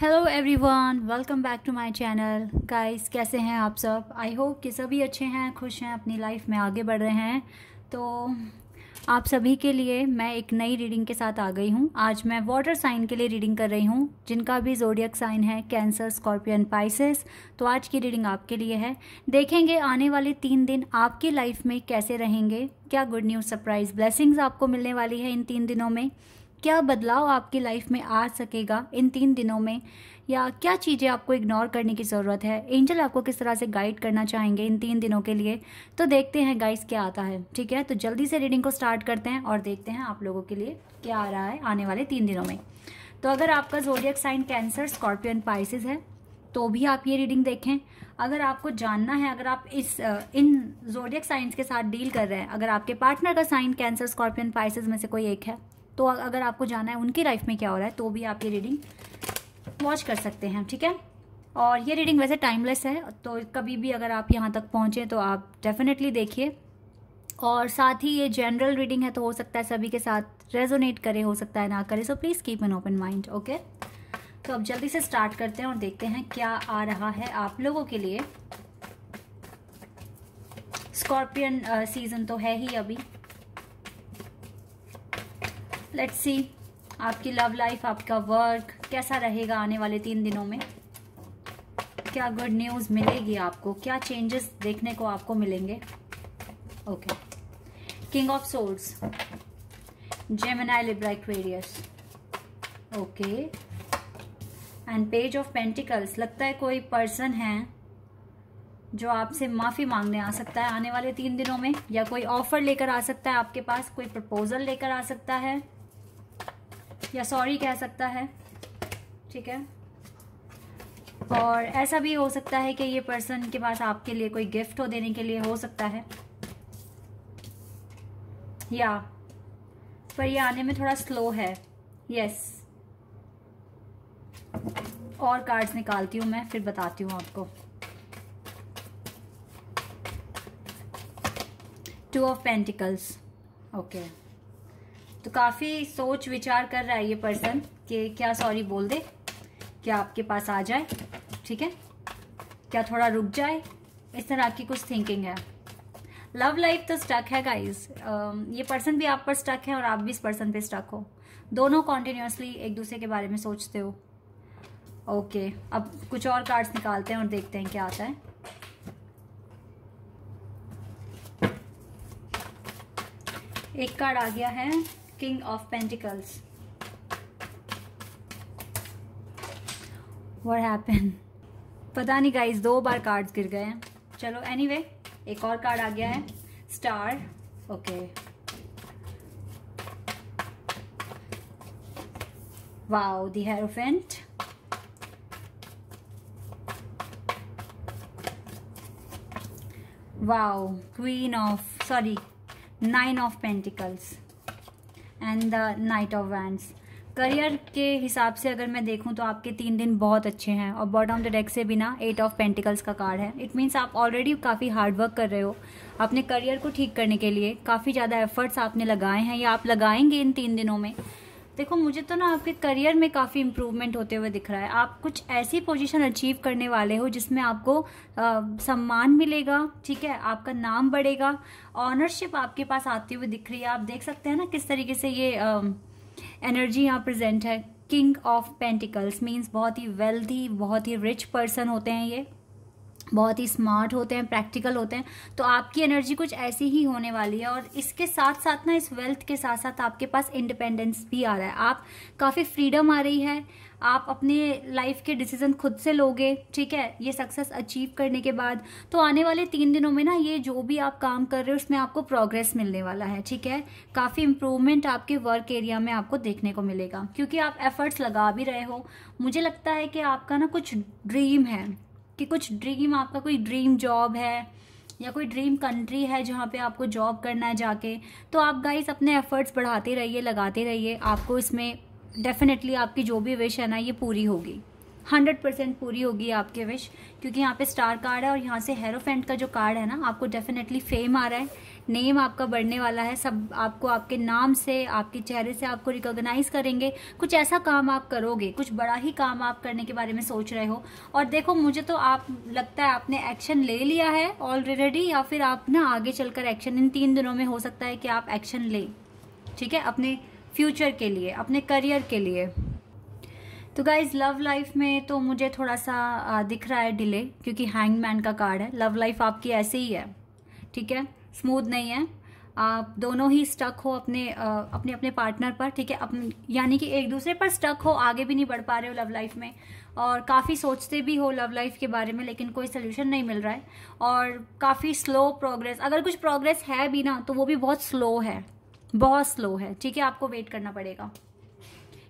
Hello everyone welcome back to my channel guys कैसे हैं आप सब आई होप कि सभी अच्छे हैं खुश हैं अपनी लाइफ में आगे बढ़ रहे हैं तो आप सभी के लिए मैं एक नई रीडिंग के साथ आ गई हूँ आज मैं वाटर साइन के लिए रीडिंग कर रही हूँ जिनका भी जोडियक साइन है कैंसर स्कॉर्पियन पाइसिस पाइसेस तो आज की रीडिंग आपके लिए है देखेंगे आने वाले तीन दिन आपकी लाइफ में कैसे रहेंगे क्या गुड न्यूज़ सरप्राइज ब्लेसिंग्स आपको मिलने वाली है इन तीन दिनों में क्या बदलाव आपकी लाइफ में आ सकेगा इन तीन दिनों में या क्या चीज़ें आपको इग्नोर करने की ज़रूरत है एंजल आपको किस तरह से गाइड करना चाहेंगे इन तीन दिनों के लिए तो देखते हैं गाइस क्या आता है ठीक है तो जल्दी से रीडिंग को स्टार्ट करते हैं और देखते हैं आप लोगों के लिए क्या आ रहा है आने वाले तीन दिनों में तो अगर आपका zodiac sign Cancer Scorpio and Pisces है तो भी आप ये रीडिंग देखें अगर आपको जानना है अगर आप इस इन जोडियक साइंस के साथ डील कर रहे हैं अगर आपके पार्टनर का साइन कैंसर स्कॉर्पियन पाइसिस में से कोई एक है तो अगर आपको जाना है उनकी लाइफ में क्या हो रहा है तो भी आप ये रीडिंग वॉच कर सकते हैं ठीक है और ये रीडिंग वैसे टाइमलेस है तो कभी भी अगर आप यहाँ तक पहुँचें तो आप डेफिनेटली देखिए और साथ ही ये जनरल रीडिंग है तो हो सकता है सभी के साथ रेजोनेट करे हो सकता है ना करे so please keep an open mind okay तो अब जल्दी से स्टार्ट करते हैं और देखते हैं क्या आ रहा है आप लोगों के लिए स्कॉर्पियन सीजन तो है ही अभी लेट्स सी आपकी लव लाइफ आपका वर्क कैसा रहेगा आने वाले तीन दिनों में क्या गुड न्यूज़ मिलेगी आपको क्या चेंजेस देखने को आपको मिलेंगे okay King of Swords Gemini Libra okay and Page of Pentacles लगता है कोई पर्सन है जो आपसे माफ़ी मांगने आ सकता है आने वाले तीन दिनों में या कोई ऑफर लेकर आ सकता है आपके पास कोई प्रपोजल लेकर आ सकता है या सॉरी कह सकता है ठीक है और ऐसा भी हो सकता है कि ये पर्सन के पास आपके लिए कोई गिफ्ट हो देने के लिए हो सकता है या पर ये आने में थोड़ा स्लो है यस और कार्ड्स निकालती हूँ मैं फिर बताती हूँ आपको Two of Pentacles okay okay. तो काफ़ी सोच विचार कर रहा है ये पर्सन कि क्या सॉरी बोल दे क्या आपके पास आ जाए ठीक है क्या थोड़ा रुक जाए इस तरह की कुछ थिंकिंग है लव लाइफ तो स्टक है गाइज um, ये पर्सन भी आप पर स्टक है और आप भी इस पर्सन पे स्टक हो दोनों कॉन्टिन्यूसली एक दूसरे के बारे में सोचते हो ओके okay, अब कुछ और कार्ड्स निकालते हैं और देखते हैं क्या आता है एक कार्ड आ गया है king of pentacles what happen पता नहीं गाइज दो बार कार्ड्स गिर गए हैं चलो एनी anyway, एक और कार्ड आ गया है star okay wow the hierophant wow queen of sorry nine of pentacles and the knight of wand career के हिसाब से अगर मैं देखूं तो आपके तीन दिन बहुत अच्छे हैं और बॉटम द डेक से बिना एट ऑफ पेंटिकल्स का कार्ड है इट मीन्स आप ऑलरेडी काफ़ी हार्ड वर्क कर रहे हो अपने करियर को ठीक करने के लिए काफ़ी ज़्यादा एफर्ट्स आपने लगाए हैं या आप लगाएंगे इन तीन दिनों में देखो मुझे तो ना आपके करियर में काफ़ी इम्प्रूवमेंट होते हुए दिख रहा है आप कुछ ऐसी पोजीशन अचीव करने वाले हो जिसमें आपको आ, सम्मान मिलेगा ठीक है आपका नाम बढ़ेगा ऑनरशिप आपके पास आती हुई दिख रही है आप देख सकते हैं ना किस तरीके से ये आ, एनर्जी यहाँ प्रेजेंट है किंग ऑफ पेंटिकल्स मीन्स बहुत ही वेल्दी बहुत ही रिच पर्सन होते हैं ये बहुत ही स्मार्ट होते हैं प्रैक्टिकल होते हैं तो आपकी एनर्जी कुछ ऐसी ही होने वाली है और इसके साथ साथ ना इस वेल्थ के साथ साथ आपके पास इंडिपेंडेंस भी आ रहा है आप काफ़ी फ्रीडम आ रही है आप अपने लाइफ के डिसीजन खुद से लोगे ठीक है ये सक्सेस अचीव करने के बाद तो आने वाले तीन दिनों में ना ये जो भी आप काम कर रहे हो उसमें आपको प्रोग्रेस मिलने वाला है ठीक है काफ़ी इम्प्रूवमेंट आपके वर्क एरिया में आपको देखने को मिलेगा क्योंकि आप एफर्ट्स लगा भी रहे हो मुझे लगता है कि आपका ना कुछ ड्रीम है कि कुछ ड्रीम आपका कोई ड्रीम जॉब है या कोई ड्रीम कंट्री है जहाँ पे आपको जॉब करना है जाके तो आप गाइस अपने एफर्ट्स बढ़ाते रहिए लगाते रहिए आपको इसमें डेफिनेटली आपकी जो भी विश है ना ये पूरी होगी हंड्रेड परसेंट पूरी होगी आपके विश क्योंकि यहाँ पे स्टार कार्ड है और यहाँ से हेरोफेंट का जो कार्ड है ना आपको डेफिनेटली फेम आ रहा है नेम आपका बढ़ने वाला है सब आपको आपके नाम से आपके चेहरे से आपको रिकॉग्नाइज करेंगे कुछ ऐसा काम आप करोगे कुछ बड़ा ही काम आप करने के बारे में सोच रहे हो और देखो मुझे तो आप लगता है आपने एक्शन ले लिया है ऑलरेडी या फिर आप ना आगे चलकर एक्शन इन तीन दिनों में हो सकता है कि आप एक्शन लें ठीक है अपने फ्यूचर के लिए अपने करियर के लिए तो गाइज लव लाइफ में तो मुझे थोड़ा सा दिख रहा है डिले क्योंकि हैंगमैन का कार्ड है लव लाइफ आपकी ऐसे ही है ठीक है स्मूथ नहीं है आप दोनों ही स्टक हो अपने अपने अपने पार्टनर पर ठीक है यानी कि एक दूसरे पर स्टक हो आगे भी नहीं बढ़ पा रहे हो लव लाइफ में और काफ़ी सोचते भी हो लव लाइफ के बारे में लेकिन कोई सोल्यूशन नहीं मिल रहा है और काफ़ी स्लो प्रोग्रेस अगर कुछ प्रोग्रेस है भी ना तो वो भी बहुत स्लो है बहुत स्लो है ठीक है आपको वेट करना पड़ेगा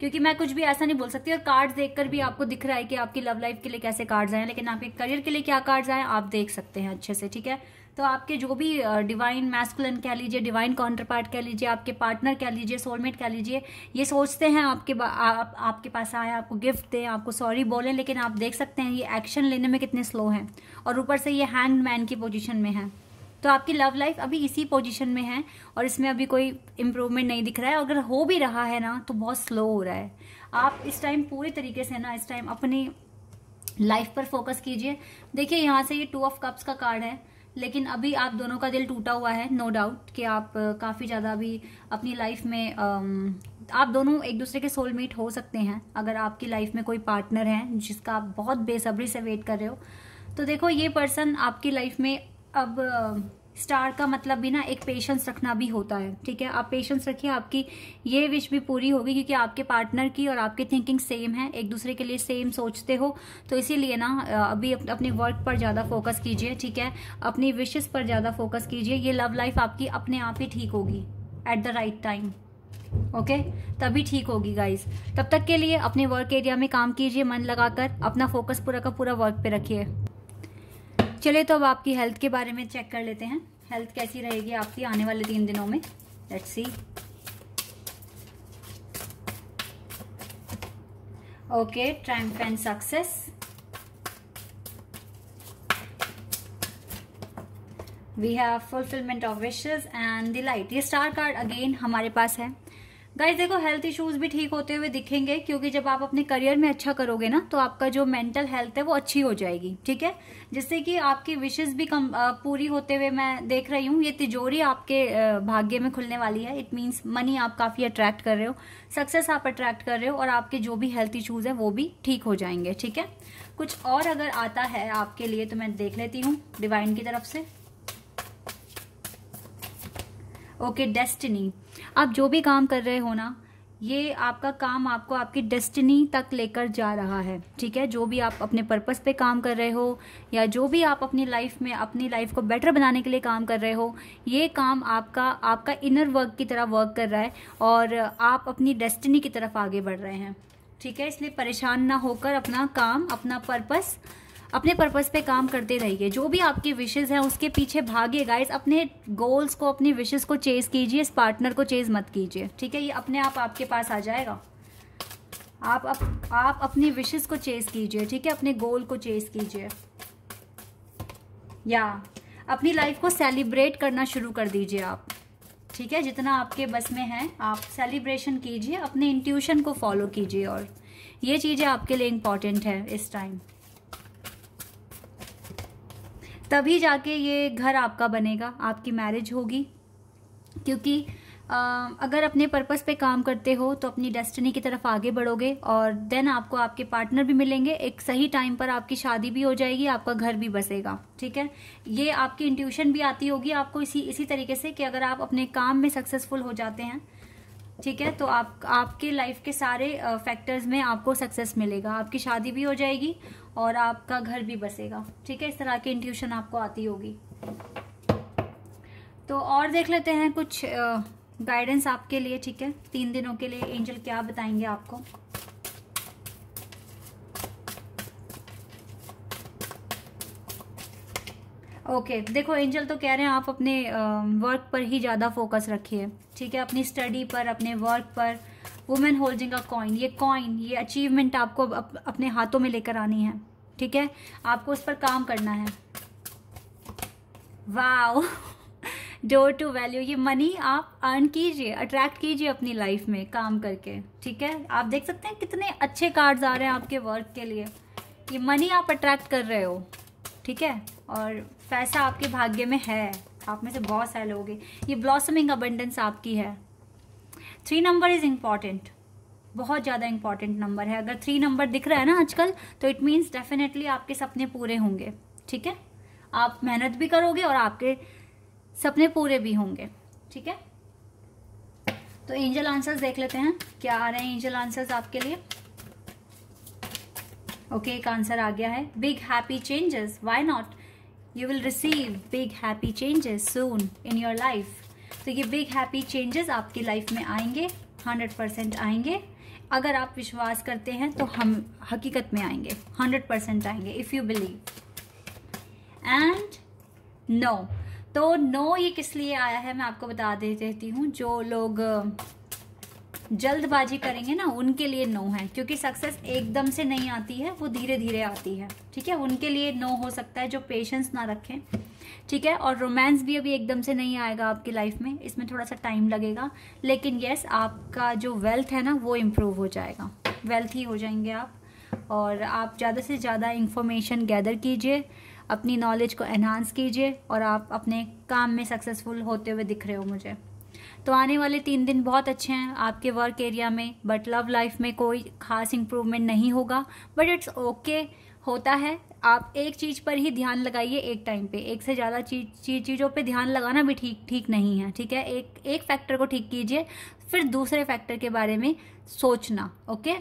क्योंकि मैं कुछ भी ऐसा नहीं बोल सकती और कार्ड देखकर भी आपको दिख रहा है कि आपकी लव लाइफ के लिए कैसे कार्ड्स आए लेकिन आपके करियर के लिए क्या कार्ड्स आए आप देख सकते हैं अच्छे से ठीक है तो आपके जो भी डिवाइन मैस्कुलन कह लीजिए डिवाइन काउंटर पार्ट कह लीजिए आपके पार्टनर कह लीजिए सोलमेट कह लीजिए ये सोचते हैं आपके आप, आपके पास आए आपको गिफ्ट दें आपको सॉरी बोलें लेकिन आप देख सकते हैं ये एक्शन लेने में कितने स्लो हैं और ऊपर से ये हैंड मैन की पोजिशन में है तो आपकी लव लाइफ अभी इसी पोजीशन में है और इसमें अभी कोई इम्प्रूवमेंट नहीं दिख रहा है अगर हो भी रहा है ना तो बहुत स्लो हो रहा है आप इस टाइम पूरी तरीके से ना इस टाइम अपनी लाइफ पर फोकस कीजिए देखिए यहाँ से ये टू ऑफ कप्स का कार्ड है लेकिन अभी आप दोनों का दिल टूटा हुआ है नो no डाउट कि आप काफ़ी ज़्यादा अभी अपनी लाइफ में आप दोनों एक दूसरे के सोलमेट हो सकते हैं अगर आपकी लाइफ में कोई पार्टनर है जिसका आप बहुत बेसब्री से वेट कर रहे हो तो देखो ये पर्सन आपकी लाइफ में अब स्टार का मतलब भी ना एक पेशेंस रखना भी होता है ठीक है आप पेशेंस रखिए आपकी ये विश भी पूरी होगी क्योंकि आपके पार्टनर की और आपकी थिंकिंग सेम है एक दूसरे के लिए सेम सोचते हो तो इसीलिए ना अभी अप, अपने वर्क पर ज़्यादा फोकस कीजिए ठीक है अपनी विशेस पर ज़्यादा फोकस कीजिए ये लव लाइफ आपकी अपने आप ही ठीक होगी at the right time okay okay? तभी ठीक होगी गाइज तब तक के लिए अपने वर्क एरिया में काम कीजिए मन लगाकर अपना फोकस पूरा का पूरा वर्क पे रखिए चलिए तो अब आपकी हेल्थ के बारे में चेक कर लेते हैं हेल्थ कैसी रहेगी आपकी आने वाले तीन दिनों में let's see okay triumph and success we have fulfilment of wishes and light ये स्टार कार्ड अगेन हमारे पास है गाइस देखो हेल्थ इश्यूज भी ठीक होते हुए दिखेंगे क्योंकि जब आप अपने करियर में अच्छा करोगे ना तो आपका जो मेंटल हेल्थ है वो अच्छी हो जाएगी ठीक है जिससे कि आपकी विशेष भी कम पूरी होते हुए मैं देख रही हूँ ये तिजोरी आपके भाग्य में खुलने वाली है इट मीन्स मनी आप काफ़ी अट्रैक्ट कर रहे हो सक्सेस आप अट्रैक्ट कर रहे हो और आपके जो भी हेल्थ इशूज है वो भी ठीक हो जाएंगे ठीक है कुछ और अगर आता है आपके लिए तो मैं देख लेती हूँ डिवाइन की तरफ से ओके डेस्टिनी आप जो भी काम कर रहे हो ना ये आपका काम आपको आपकी डेस्टिनी तक लेकर जा रहा है ठीक है जो भी आप अपने पर्पस पे काम कर रहे हो या जो भी आप अपनी लाइफ में अपनी लाइफ को बेटर बनाने के लिए काम कर रहे हो ये काम आपका आपका इनर वर्क की तरह वर्क कर रहा है और आप अपनी डेस्टिनी की तरफ आगे बढ़ रहे हैं ठीक है इसलिए परेशान ना होकर अपना काम अपना पर्पज अपने पर्पज़ पे काम करते रहिए जो भी आपकी विशेज़ हैं उसके पीछे भागिए गाइस अपने गोल्स को अपनी विशेज़ को चेज़ कीजिए इस पार्टनर को चेज़ मत कीजिए ठीक है ये अपने आप आपके पास आ जाएगा आप अप, आप अपनी विशेज़ को चेज़ कीजिए ठीक है अपने गोल को चेज़ कीजिए या अपनी लाइफ को सेलिब्रेट करना शुरू कर दीजिए आप ठीक है जितना आपके बस में है आप सेलिब्रेशन कीजिए अपने इंट्यूशन को फॉलो कीजिए और ये चीज़ें आपके लिए इम्पॉर्टेंट है इस टाइम तभी जाके ये घर आपका बनेगा आपकी मैरिज होगी क्योंकि आ, अगर अपने पर्पस पे काम करते हो तो अपनी डेस्टिनी की तरफ आगे बढ़ोगे और देन आपको आपके पार्टनर भी मिलेंगे एक सही टाइम पर आपकी शादी भी हो जाएगी आपका घर भी बसेगा ठीक है ये आपकी इंट्यूशन भी आती होगी आपको इसी इसी तरीके से कि अगर आप अपने काम में सक्सेसफुल हो जाते हैं ठीक है तो आप आपके लाइफ के सारे फैक्टर्स में आपको सक्सेस मिलेगा आपकी शादी भी हो जाएगी और आपका घर भी बसेगा ठीक है इस तरह की इंट्यूशन आपको आती होगी तो और देख लेते हैं कुछ गाइडेंस आपके लिए ठीक है तीन दिनों के लिए एंजल क्या बताएंगे आपको ओके okay, देखो एंजल तो कह रहे हैं आप अपने वर्क पर ही ज़्यादा फोकस रखिए ठीक है अपनी स्टडी पर अपने वर्क पर वुमेन होल्डिंग अ कॉइन ये कॉइन ये अचीवमेंट आपको अप, अपने हाथों में लेकर आनी है ठीक है आपको उस पर काम करना है वाओ डोर टू वैल्यू ये मनी आप अर्न कीजिए अट्रैक्ट कीजिए अपनी लाइफ में काम करके ठीक है आप देख सकते हैं कितने अच्छे कार्ड्स आ रहे हैं आपके वर्क के लिए ये मनी आप अट्रैक्ट कर रहे हो ठीक है और पैसा आपके भाग्य में है आप में से बहुत सारे लोगे ये ब्लॉसमिंग अबंडेंस आपकी है थ्री नंबर इज इंपॉर्टेंट बहुत ज़्यादा इंपॉर्टेंट नंबर है अगर थ्री नंबर दिख रहा है ना आजकल तो इट मीन्स डेफिनेटली आपके सपने पूरे होंगे ठीक है आप मेहनत भी करोगे और आपके सपने पूरे भी होंगे ठीक है तो एंजल आंसर्स देख लेते हैं क्या आ रहे हैं एंजल आंसर्स आपके लिए ओके okay, एक आंसर आ गया है big happy changes why not you will receive big happy changes soon in your life तो ये बिग हैप्पी चेंजेस आपकी लाइफ में आएंगे हंड्रेड परसेंट आएंगे अगर आप विश्वास करते हैं तो हम हकीकत में आएंगे हंड्रेड परसेंट आएंगे if you believe and know तो नो ये किस लिए आया है मैं आपको बता दे देती हूँ जो लोग जल्दबाजी करेंगे ना उनके लिए नो है क्योंकि सक्सेस एकदम से नहीं आती है वो धीरे धीरे आती है ठीक है उनके लिए नो हो सकता है जो पेशेंस ना रखें ठीक है और रोमांस भी अभी एकदम से नहीं आएगा आपकी लाइफ में इसमें थोड़ा सा टाइम लगेगा लेकिन येस आपका जो वेल्थ है ना वो इम्प्रूव हो जाएगा वेल्थ ही हो जाएंगे आप और आप ज़्यादा से ज़्यादा इंफॉर्मेशन गैदर कीजिए अपनी नॉलेज को एनहांस कीजिए और आप अपने काम में सक्सेसफुल होते हुए दिख रहे हो मुझे तो आने वाले तीन दिन बहुत अच्छे हैं आपके वर्क एरिया में बट लव लाइफ में कोई खास इम्प्रूवमेंट नहीं होगा बट इट्स ओके होता है आप एक चीज़ पर ही ध्यान लगाइए एक टाइम पे एक से ज़्यादा चीज चीज़ चीज़ों पे ध्यान लगाना भी ठीक ठीक नहीं है ठीक है एक एक फैक्टर को ठीक कीजिए फिर दूसरे फैक्टर के बारे में सोचना ओके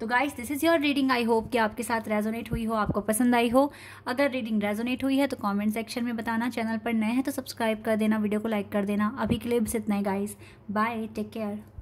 तो guys this is your reading I hope कि आपके साथ रेजोनेट हुई हो आपको पसंद आई हो अगर रीडिंग रेजोनेट हुई है तो कमेंट सेक्शन में बताना चैनल पर नए हैं तो सब्सक्राइब कर देना वीडियो को लाइक कर देना अभी के लिए बस इतना है गाइस बाय टेक केयर